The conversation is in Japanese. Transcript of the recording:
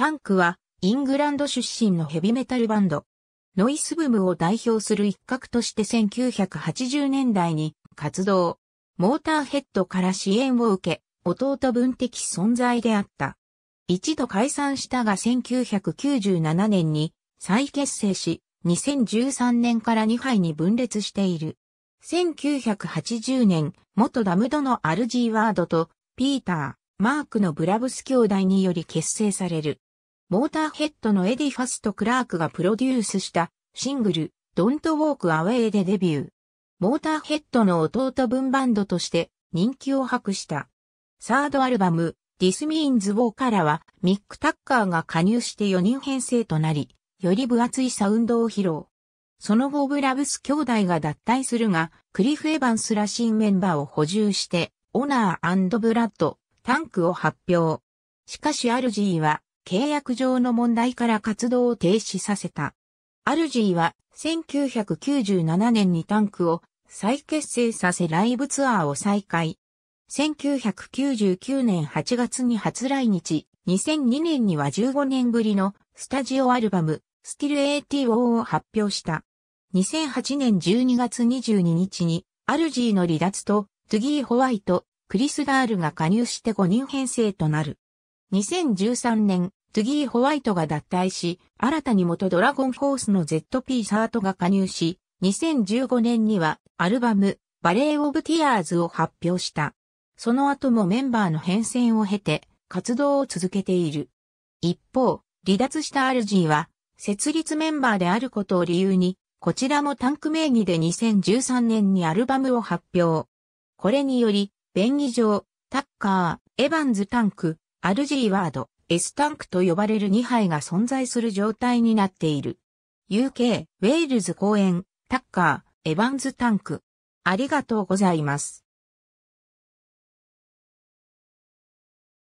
タンクは、イングランド出身のヘビメタルバンド。ノイスブムを代表する一角として1980年代に活動。モーターヘッドから支援を受け、弟分的存在であった。一度解散したが1997年に再結成し、2013年から2杯に分裂している。1980年、元ダムドのアルジーワードと、ピーター、マークのブラブス兄弟により結成される。モーターヘッドのエディ・ファスト・クラークがプロデュースしたシングル、Don't Walk Away でデビュー。モーターヘッドの弟分バンドとして人気を博した。サードアルバム、This Means War からはミック・タッカーが加入して4人編成となり、より分厚いサウンドを披露。その後ブラブス兄弟が脱退するが、クリフ・エヴァンスら新メンバーを補充して、オナーブラッド、タンクを発表。しかしアルジーは、契約上の問題から活動を停止させた。アルジーは1997年にタンクを再結成させライブツアーを再開。1999年8月に初来日、2002年には15年ぶりのスタジオアルバム、スキル ATO を発表した。2008年12月22日に、アルジーの離脱と、トゥギー・ホワイト、クリス・ダールが加入して5人編成となる。2013年、トゥギー・ホワイトが脱退し、新たに元ドラゴンフォースの ZP サートが加入し、2015年にはアルバム、バレー・オブ・ティアーズを発表した。その後もメンバーの変遷を経て、活動を続けている。一方、離脱したアルジーは、設立メンバーであることを理由に、こちらもタンク名義で2013年にアルバムを発表。これにより、便宜上、タッカー、エヴァンズ・タンク、アルジーワード、S タンクと呼ばれる2杯が存在する状態になっている。UK、ウェールズ公園、タッカー、エヴァンズタンク。ありがとうございます。